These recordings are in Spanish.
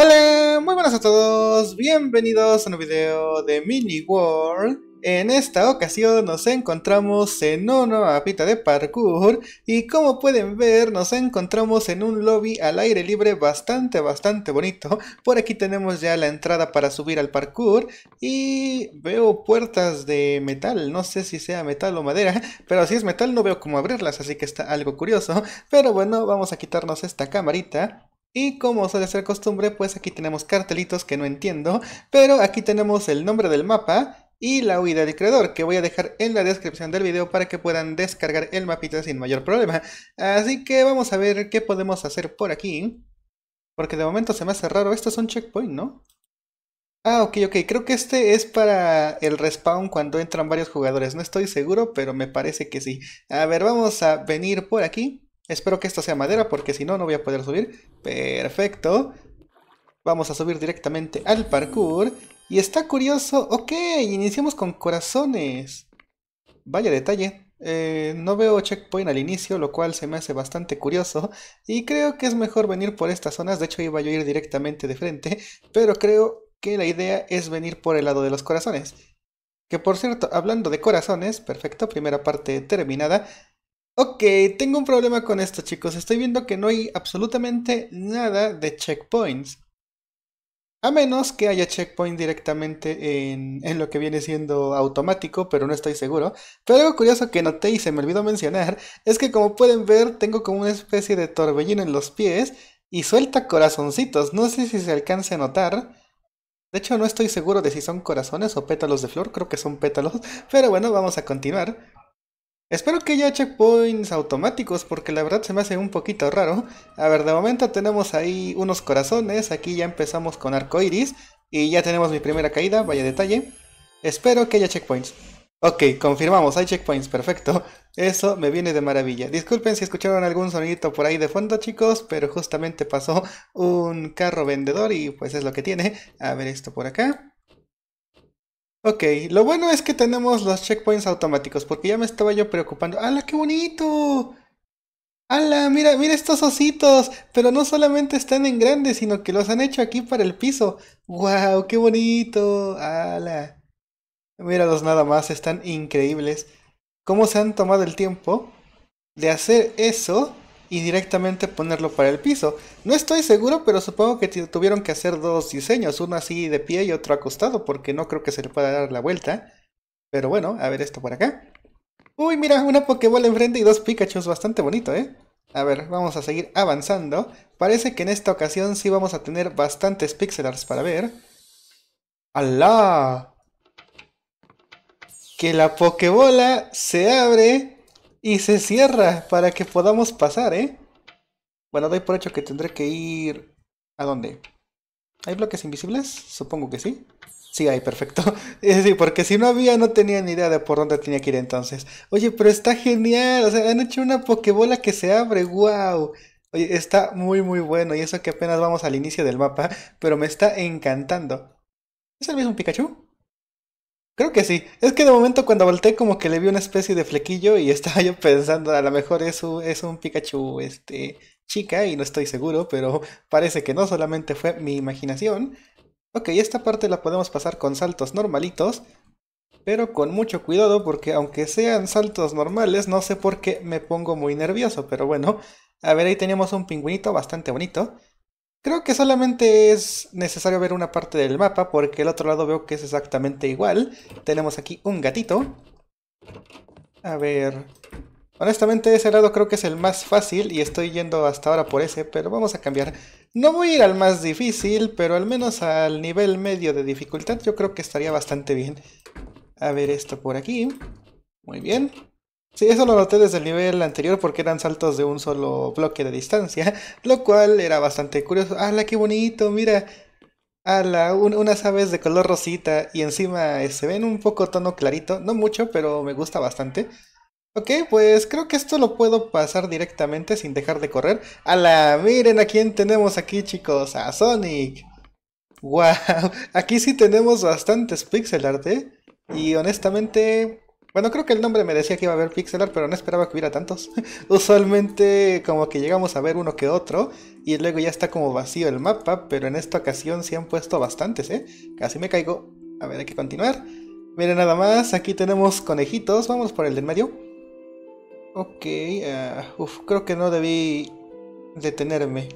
Hola, muy buenas a todos, bienvenidos a un video de Mini World. En esta ocasión nos encontramos en una mapita de parkour y como pueden ver nos encontramos en un lobby al aire libre bastante bastante bonito. Por aquí tenemos ya la entrada para subir al parkour y veo puertas de metal, no sé si sea metal o madera, pero si es metal no veo cómo abrirlas así que está algo curioso. Pero bueno, vamos a quitarnos esta camarita y como suele ser costumbre, pues aquí tenemos cartelitos que no entiendo, pero aquí tenemos el nombre del mapa y la huida del creador, que voy a dejar en la descripción del video para que puedan descargar el mapita sin mayor problema. Así que vamos a ver qué podemos hacer por aquí, porque de momento se me hace raro, esto es un checkpoint, ¿no? Ah, ok, ok, creo que este es para el respawn cuando entran varios jugadores, no estoy seguro, pero me parece que sí. A ver, vamos a venir por aquí. Espero que esto sea madera porque si no, no voy a poder subir. Perfecto. Vamos a subir directamente al parkour. Y está curioso. Ok, iniciamos con corazones. Vaya detalle. Eh, no veo checkpoint al inicio, lo cual se me hace bastante curioso. Y creo que es mejor venir por estas zonas. De hecho, iba yo a ir directamente de frente. Pero creo que la idea es venir por el lado de los corazones. Que por cierto, hablando de corazones, perfecto, primera parte terminada. Ok, tengo un problema con esto, chicos. Estoy viendo que no hay absolutamente nada de checkpoints. A menos que haya checkpoint directamente en, en, lo que viene siendo automático, pero no estoy seguro. Pero algo curioso que noté y se me olvidó mencionar es que como pueden ver tengo como una especie de torbellino en los pies y suelta corazoncitos. No sé si se alcance a notar. De hecho no estoy seguro de si son corazones o pétalos de flor, creo que son pétalos. Pero bueno, vamos a continuar. Espero que haya checkpoints automáticos porque la verdad se me hace un poquito raro. A ver, de momento tenemos ahí unos corazones, aquí ya empezamos con arco y ya tenemos mi primera caída, vaya detalle. Espero que haya checkpoints. Ok, confirmamos, hay checkpoints, perfecto. Eso me viene de maravilla. Disculpen si escucharon algún sonidito por ahí de fondo chicos, pero justamente pasó un carro vendedor y pues es lo que tiene. A ver esto por acá. Ok, lo bueno es que tenemos los checkpoints automáticos, porque ya me estaba yo preocupando. ¡Hala, qué bonito! ¡Hala, mira, mira estos ositos! Pero no solamente están en grande, sino que los han hecho aquí para el piso. ¡Wow, qué bonito! ¡Hala! Míralos nada más, están increíbles. ¿Cómo se han tomado el tiempo de hacer eso y directamente ponerlo para el piso. No estoy seguro, pero supongo que tuvieron que hacer dos diseños, uno así de pie y otro acostado, porque no creo que se le pueda dar la vuelta. Pero bueno, a ver esto por acá. Uy, mira, una Pokébola enfrente y dos Pikachu, bastante bonito, ¿eh? A ver, vamos a seguir avanzando. Parece que en esta ocasión sí vamos a tener bastantes pixelars para ver. ¡Alá! Que la Pokébola se abre y se cierra para que podamos pasar, ¿eh? Bueno, doy por hecho que tendré que ir... ¿A dónde? ¿Hay bloques invisibles? Supongo que sí. Sí, hay, perfecto. Sí, porque si no había, no tenía ni idea de por dónde tenía que ir entonces. Oye, pero está genial. O sea, han hecho una pokebola que se abre. ¡Wow! Oye, está muy, muy bueno. Y eso que apenas vamos al inicio del mapa. Pero me está encantando. ¿Es el mismo Pikachu? Creo que sí. Es que de momento cuando volteé como que le vi una especie de flequillo y estaba yo pensando, a lo mejor es un, es un Pikachu este, chica y no estoy seguro, pero parece que no solamente fue mi imaginación. Ok, esta parte la podemos pasar con saltos normalitos, pero con mucho cuidado porque aunque sean saltos normales, no sé por qué me pongo muy nervioso, pero bueno. A ver, ahí teníamos un pingüinito bastante bonito. Creo que solamente es necesario ver una parte del mapa porque el otro lado veo que es exactamente igual. Tenemos aquí un gatito. A ver... Honestamente ese lado creo que es el más fácil y estoy yendo hasta ahora por ese, pero vamos a cambiar. No voy a ir al más difícil, pero al menos al nivel medio de dificultad yo creo que estaría bastante bien. A ver esto por aquí. Muy bien. Sí, eso lo noté desde el nivel anterior porque eran saltos de un solo bloque de distancia, lo cual era bastante curioso. ¡Hala, qué bonito! Mira, ¡hala! unas aves de color rosita y encima eh, se ven un poco tono clarito, no mucho, pero me gusta bastante. Ok, pues creo que esto lo puedo pasar directamente sin dejar de correr. ¡Hala! Miren a quién tenemos aquí, chicos, a Sonic. ¡Wow! Aquí sí tenemos bastantes pixel art, ¿eh? Y honestamente, bueno, creo que el nombre me decía que iba a haber pixelar, pero no esperaba que hubiera tantos. Usualmente como que llegamos a ver uno que otro y luego ya está como vacío el mapa, pero en esta ocasión se han puesto bastantes, ¿eh? Casi me caigo. A ver, hay que continuar. Mira nada más, aquí tenemos conejitos, vamos por el del medio. Ok, ah, uf, creo que no debí detenerme.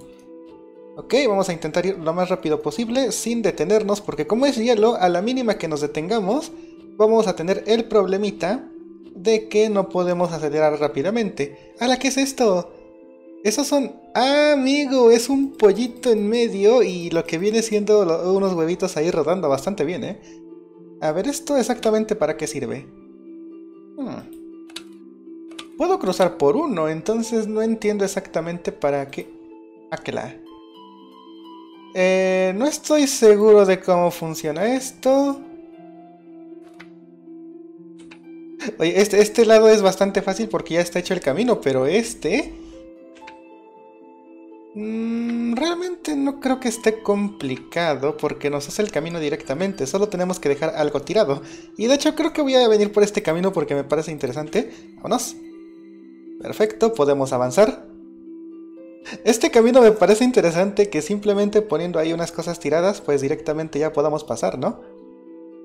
Ok, vamos a intentar ir lo más rápido posible sin detenernos, porque como es hielo, a la mínima que nos detengamos vamos a tener el problemita de que no podemos acelerar rápidamente. la qué es esto? Esos son... ¡Ah, amigo! Es un pollito en medio y lo que viene siendo unos huevitos ahí rodando bastante bien, ¿eh? A ver, ¿esto exactamente para qué sirve? Hmm. Puedo cruzar por uno, entonces no entiendo exactamente para qué... Aquela. Ah, eh, no estoy seguro de cómo funciona esto... Oye, este, este, lado es bastante fácil porque ya está hecho el camino, pero este... Mm, realmente no creo que esté complicado porque nos hace el camino directamente, solo tenemos que dejar algo tirado. Y de hecho creo que voy a venir por este camino porque me parece interesante. Vámonos. Perfecto, podemos avanzar. Este camino me parece interesante que simplemente poniendo ahí unas cosas tiradas, pues directamente ya podamos pasar, ¿no?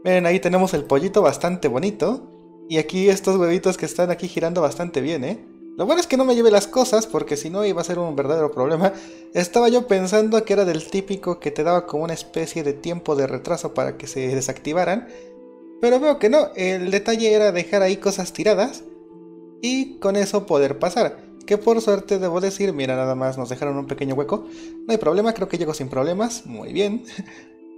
Miren, ahí tenemos el pollito bastante bonito. Y aquí estos huevitos que están aquí girando bastante bien, ¿eh? Lo bueno es que no me lleve las cosas porque si no iba a ser un verdadero problema. Estaba yo pensando que era del típico que te daba como una especie de tiempo de retraso para que se desactivaran. Pero veo que no, el detalle era dejar ahí cosas tiradas y con eso poder pasar. Que por suerte debo decir, mira nada más nos dejaron un pequeño hueco. No hay problema, creo que llego sin problemas. Muy bien.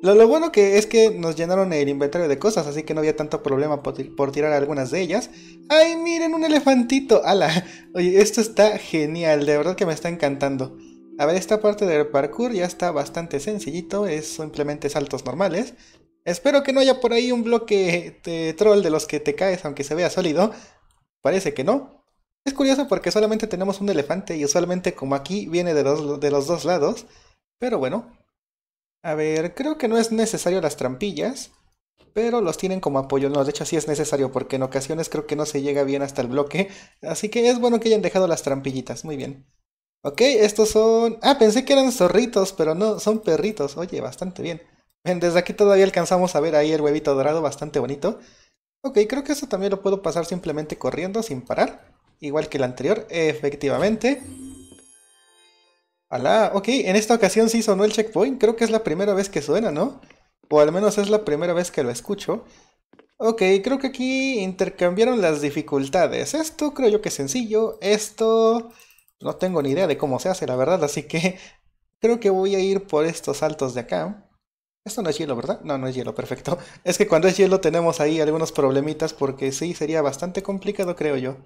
Lo, bueno que es que nos llenaron el inventario de cosas, así que no había tanto problema por, tirar algunas de ellas. ¡Ay, miren, un elefantito! ¡Hala! Oye, esto está genial, de verdad que me está encantando. A ver, esta parte del parkour ya está bastante sencillito, es simplemente saltos normales. Espero que no haya por ahí un bloque troll de los que te caes aunque se vea sólido. Parece que no. Es curioso porque solamente tenemos un elefante y usualmente como aquí viene de los, de los dos lados. Pero bueno, a ver, creo que no es necesario las trampillas, pero los tienen como apoyo. No, de hecho sí es necesario porque en ocasiones creo que no se llega bien hasta el bloque, así que es bueno que hayan dejado las trampillitas, muy bien. Ok, estos son... Ah, pensé que eran zorritos, pero no, son perritos. Oye, bastante bien. Ven, desde aquí todavía alcanzamos a ver ahí el huevito dorado, bastante bonito. Ok, creo que eso también lo puedo pasar simplemente corriendo, sin parar. Igual que el anterior, efectivamente. Alá, ok, en esta ocasión sí sonó el checkpoint, creo que es la primera vez que suena, ¿no? O al menos es la primera vez que lo escucho. Ok, creo que aquí intercambiaron las dificultades. Esto creo yo que es sencillo, esto no tengo ni idea de cómo se hace, la verdad, así que creo que voy a ir por estos saltos de acá. Esto no es hielo, ¿verdad? No, no es hielo, perfecto. Es que cuando es hielo tenemos ahí algunos problemitas porque sí, sería bastante complicado, creo yo.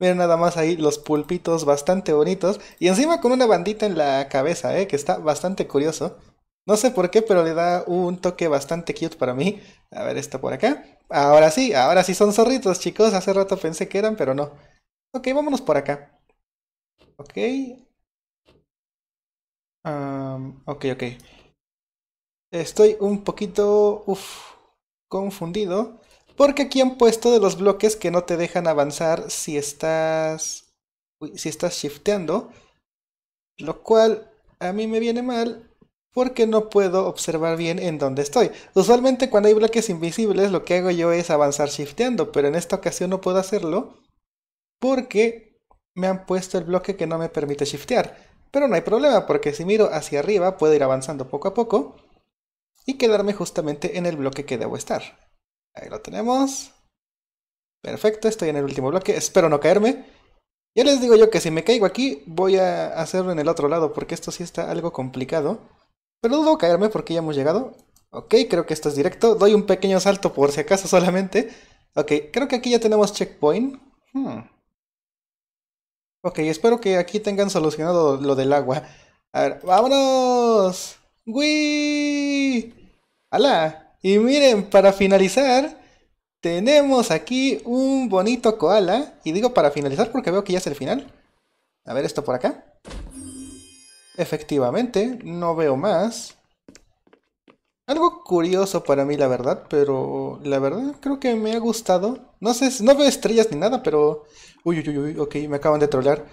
Miren nada más ahí los pulpitos bastante bonitos. Y encima con una bandita en la cabeza, ¿eh? que está bastante curioso. No sé por qué, pero le da un toque bastante cute para mí. A ver, esta por acá. Ahora sí, ahora sí son zorritos, chicos. Hace rato pensé que eran, pero no. Ok, vámonos por acá. Ok. ok, ok. Estoy un poquito... uff confundido. Porque aquí han puesto de los bloques que no te dejan avanzar si estás. si estás shifteando. Lo cual a mí me viene mal porque no puedo observar bien en dónde estoy. Usualmente cuando hay bloques invisibles lo que hago yo es avanzar shifteando, pero en esta ocasión no puedo hacerlo porque me han puesto el bloque que no me permite shiftear. Pero no hay problema porque si miro hacia arriba puedo ir avanzando poco a poco y quedarme justamente en el bloque que debo estar. Ahí lo tenemos. Perfecto, estoy en el último bloque. Espero no caerme. Ya les digo yo que si me caigo aquí, voy a hacerlo en el otro lado, porque esto sí está algo complicado. Pero dudo caerme porque ya hemos llegado. Ok, creo que esto es directo. Doy un pequeño salto por si acaso solamente. Ok, creo que aquí ya tenemos checkpoint. Hmm. Ok, espero que aquí tengan solucionado lo del agua. A ver, ¡vámonos! ¡Wii! ¡Hala! Y miren, para finalizar, tenemos aquí un bonito koala. Y digo para finalizar porque veo que ya es el final. A ver esto por acá. Efectivamente, no veo más. Algo curioso para mí, la verdad, pero la verdad creo que me ha gustado. No sé, no veo estrellas ni nada, pero... Uy, uy, uy, ok, me acaban de trolear.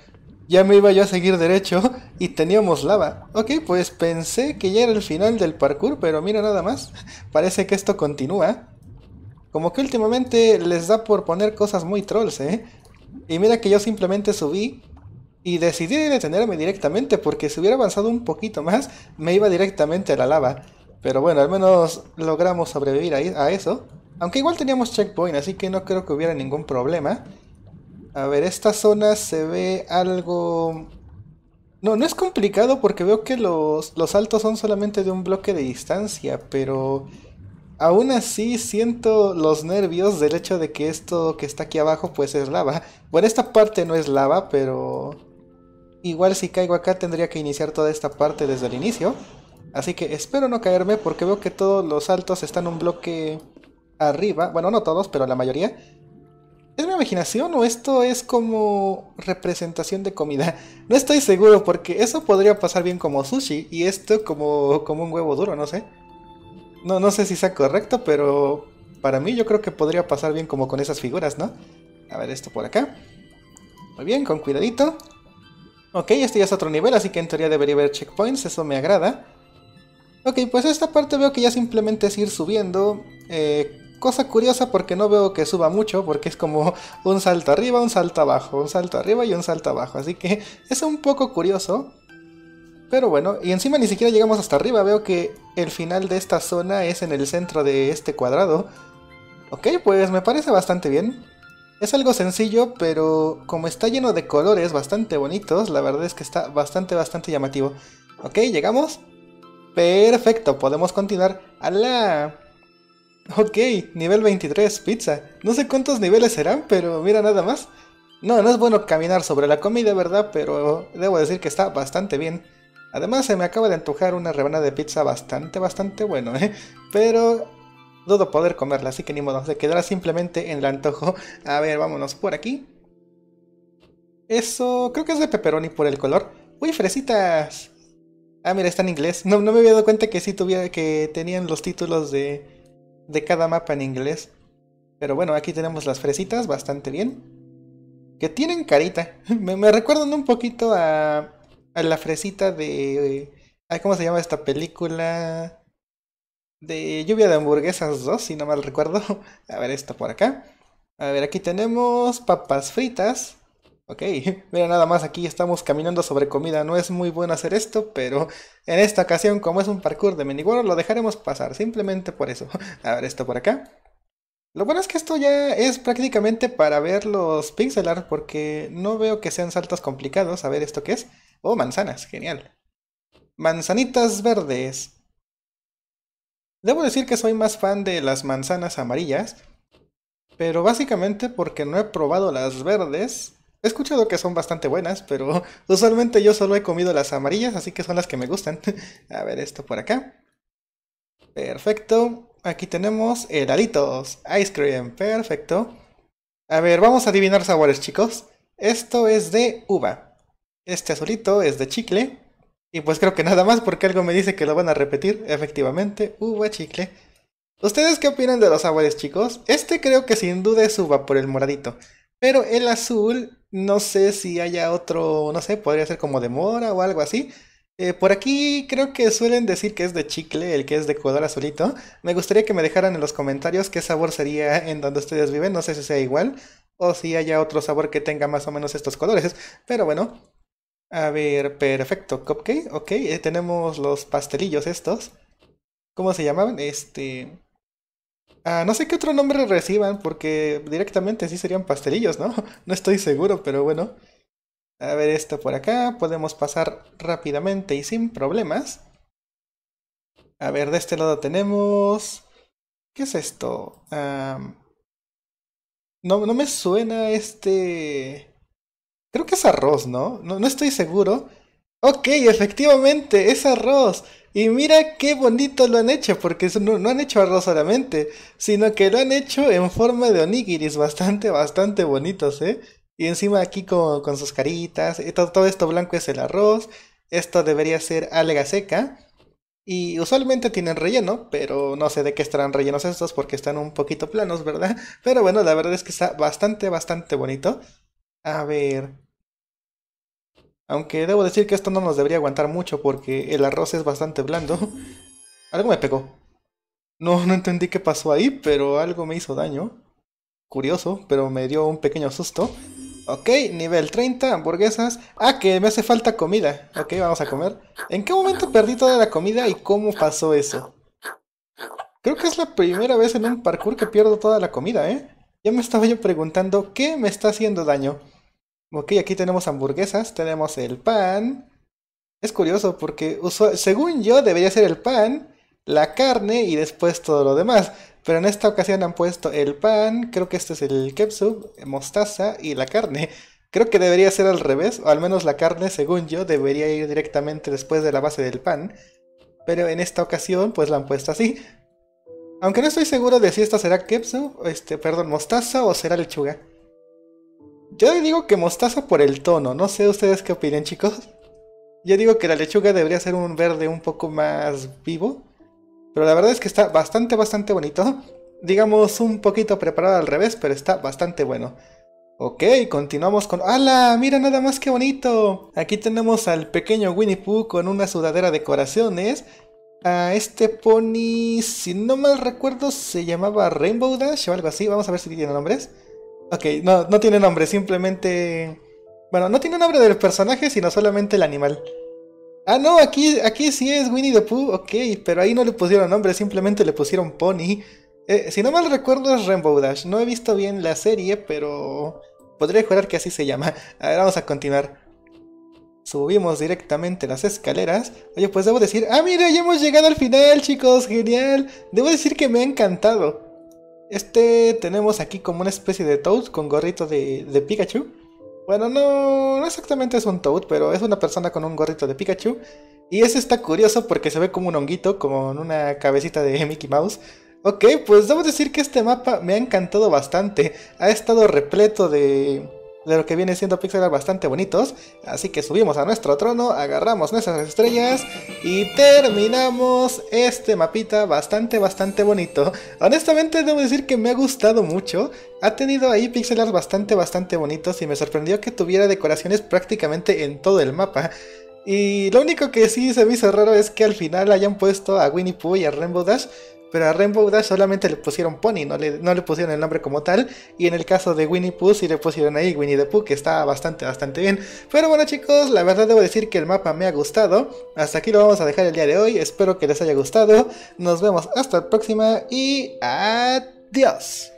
Ya me iba yo a seguir derecho y teníamos lava. Ok, pues pensé que ya era el final del parkour, pero mira nada más. Parece que esto continúa. Como que últimamente les da por poner cosas muy trolls, ¿eh? Y mira que yo simplemente subí y decidí detenerme directamente porque si hubiera avanzado un poquito más me iba directamente a la lava. Pero bueno, al menos logramos sobrevivir a eso. Aunque igual teníamos checkpoint, así que no creo que hubiera ningún problema. A ver, esta zona se ve algo... No, no es complicado porque veo que los, los saltos son solamente de un bloque de distancia, pero aún así siento los nervios del hecho de que esto que está aquí abajo pues es lava. Bueno, esta parte no es lava, pero igual si caigo acá tendría que iniciar toda esta parte desde el inicio. Así que espero no caerme porque veo que todos los saltos están un bloque arriba. Bueno, no todos, pero la mayoría mi imaginación o esto es como representación de comida? No estoy seguro porque eso podría pasar bien como sushi y esto como, como un huevo duro, no sé. No, no sé si sea correcto, pero para mí yo creo que podría pasar bien como con esas figuras, ¿no? A ver esto por acá. Muy bien, con cuidadito. Ok, este ya es otro nivel, así que en teoría debería haber checkpoints, eso me agrada. Ok, pues esta parte veo que ya simplemente es ir subiendo. Eh, Cosa curiosa porque no veo que suba mucho, porque es como un salto arriba, un salto abajo, un salto arriba y un salto abajo. Así que es un poco curioso. Pero bueno, y encima ni siquiera llegamos hasta arriba. Veo que el final de esta zona es en el centro de este cuadrado. Ok, pues me parece bastante bien. Es algo sencillo, pero como está lleno de colores bastante bonitos, la verdad es que está bastante, bastante llamativo. Ok, llegamos. Perfecto, podemos continuar. la Ok, nivel 23, pizza. No sé cuántos niveles serán, pero mira nada más. No, no es bueno caminar sobre la comida, ¿verdad? Pero debo decir que está bastante bien. Además, se me acaba de antojar una rebanada de pizza bastante, bastante bueno, ¿eh? Pero dudo poder comerla, así que ni modo, se quedará simplemente en el antojo. A ver, vámonos por aquí. Eso, creo que es de pepperoni por el color. ¡Uy, fresitas! Ah, mira, está en inglés. No, no me había dado cuenta que sí tuviera, que tenían los títulos de de cada mapa en inglés. Pero bueno, aquí tenemos las fresitas bastante bien. Que tienen carita. Me, recuerdan un poquito a, a la fresita de... ¿Cómo se llama esta película? de lluvia de hamburguesas 2, si no mal recuerdo. A ver, esta por acá. A ver, aquí tenemos papas fritas. Ok, mira nada más aquí estamos caminando sobre comida, no es muy bueno hacer esto, pero en esta ocasión como es un parkour de world lo dejaremos pasar, simplemente por eso. A ver esto por acá. Lo bueno es que esto ya es prácticamente para ver los pixel art porque no veo que sean saltos complicados. A ver esto qué es. Oh, manzanas, genial. Manzanitas verdes. Debo decir que soy más fan de las manzanas amarillas, pero básicamente porque no he probado las verdes He escuchado que son bastante buenas, pero usualmente yo solo he comido las amarillas, así que son las que me gustan. A ver esto por acá. Perfecto. Aquí tenemos heladitos, ice cream, perfecto. A ver, vamos a adivinar sabores, chicos. Esto es de uva. Este azulito es de chicle. Y pues creo que nada más porque algo me dice que lo van a repetir. Efectivamente, uva, chicle. ¿Ustedes qué opinan de los sabores, chicos? Este creo que sin duda es uva por el moradito. Pero el azul no sé si haya otro, no sé, podría ser como de mora o algo así. Eh, por aquí creo que suelen decir que es de chicle, el que es de color azulito. Me gustaría que me dejaran en los comentarios qué sabor sería en donde ustedes viven, no sé si sea igual o si haya otro sabor que tenga más o menos estos colores. Pero bueno, a ver, perfecto, cupcake, ok, eh, tenemos los pastelillos estos. ¿Cómo se llamaban? Este... Ah, no sé qué otro nombre reciban, porque directamente sí serían pastelillos, ¿no? No estoy seguro, pero bueno. A ver esto por acá, podemos pasar rápidamente y sin problemas. A ver, de este lado tenemos... ¿Qué es esto? No, no me suena este... Creo que es arroz, ¿no? ¿no? No estoy seguro. Ok, efectivamente, es arroz. Y mira qué bonito lo han hecho, porque no, no, han hecho arroz solamente, sino que lo han hecho en forma de onigiris, bastante, bastante bonitos, ¿eh? Y encima aquí con, sus caritas, todo esto blanco es el arroz, esto debería ser alga seca. Y usualmente tienen relleno, pero no sé de qué estarán rellenos estos porque están un poquito planos, ¿verdad? Pero bueno, la verdad es que está bastante, bastante bonito. A ver, aunque debo decir que esto no nos debería aguantar mucho porque el arroz es bastante blando. algo me pegó. No, no entendí qué pasó ahí, pero algo me hizo daño. Curioso, pero me dio un pequeño susto. Ok, nivel 30, hamburguesas. Ah, que me hace falta comida. Ok, vamos a comer. ¿En qué momento perdí toda la comida y cómo pasó eso? Creo que es la primera vez en un parkour que pierdo toda la comida, ¿eh? Ya me estaba yo preguntando qué me está haciendo daño. Ok, aquí tenemos hamburguesas, tenemos el pan. Es curioso porque según yo debería ser el pan, la carne y después todo lo demás. Pero en esta ocasión han puesto el pan, creo que este es el ketchup, mostaza y la carne. Creo que debería ser al revés, o al menos la carne, según yo, debería ir directamente después de la base del pan. Pero en esta ocasión, pues la han puesto así. Aunque no estoy seguro de si esta será ketchup, este, perdón, mostaza o será lechuga. Yo digo que mostazo por el tono, no sé ustedes qué opinen, chicos. Yo digo que la lechuga debería ser un verde un poco más vivo. Pero la verdad es que está bastante, bastante bonito. Digamos un poquito preparado al revés, pero está bastante bueno. Ok, continuamos con... ¡Hala! ¡Mira nada más qué bonito! Aquí tenemos al pequeño Winnie Pooh con una sudadera de corazones. A este pony, si no mal recuerdo, se llamaba Rainbow Dash o algo así. Vamos a ver si tiene nombres. Ok, no, no tiene nombre, simplemente. Bueno, no tiene nombre del personaje, sino solamente el animal. Ah, no, aquí, aquí sí es Winnie the Pooh, ok, pero ahí no le pusieron nombre, simplemente le pusieron Pony. Eh, si no mal recuerdo es Rainbow Dash. No he visto bien la serie, pero podría jurar que así se llama. A ver, vamos a continuar. Subimos directamente las escaleras. Oye, pues debo decir... Ah, mira, ya hemos llegado al final, chicos. Genial. Debo decir que me ha encantado. Este tenemos aquí como una especie de Toad con gorrito de, Pikachu. Bueno, no, no exactamente es un Toad, pero es una persona con un gorrito de Pikachu. Y ese está curioso porque se ve como un honguito, como en una cabecita de Mickey Mouse. Ok, pues debo decir que este mapa me ha encantado bastante. Ha estado repleto de de lo que viene siendo píxeles bastante bonitos. Así que subimos a nuestro trono, agarramos nuestras estrellas y terminamos este mapita bastante, bastante bonito. Honestamente debo decir que me ha gustado mucho. Ha tenido ahí píxeles bastante, bastante bonitos y me sorprendió que tuviera decoraciones prácticamente en todo el mapa. Y lo único que sí se me hizo raro es que al final hayan puesto a Winnie Pooh y a Rainbow Dash pero a Rainbow Dash solamente le pusieron Pony, no le, no le pusieron el nombre como tal. Y en el caso de Winnie Pooh sí le pusieron ahí Winnie the Pooh, que está bastante, bastante bien. Pero bueno chicos, la verdad debo decir que el mapa me ha gustado. Hasta aquí lo vamos a dejar el día de hoy, espero que les haya gustado. Nos vemos hasta la próxima y adiós.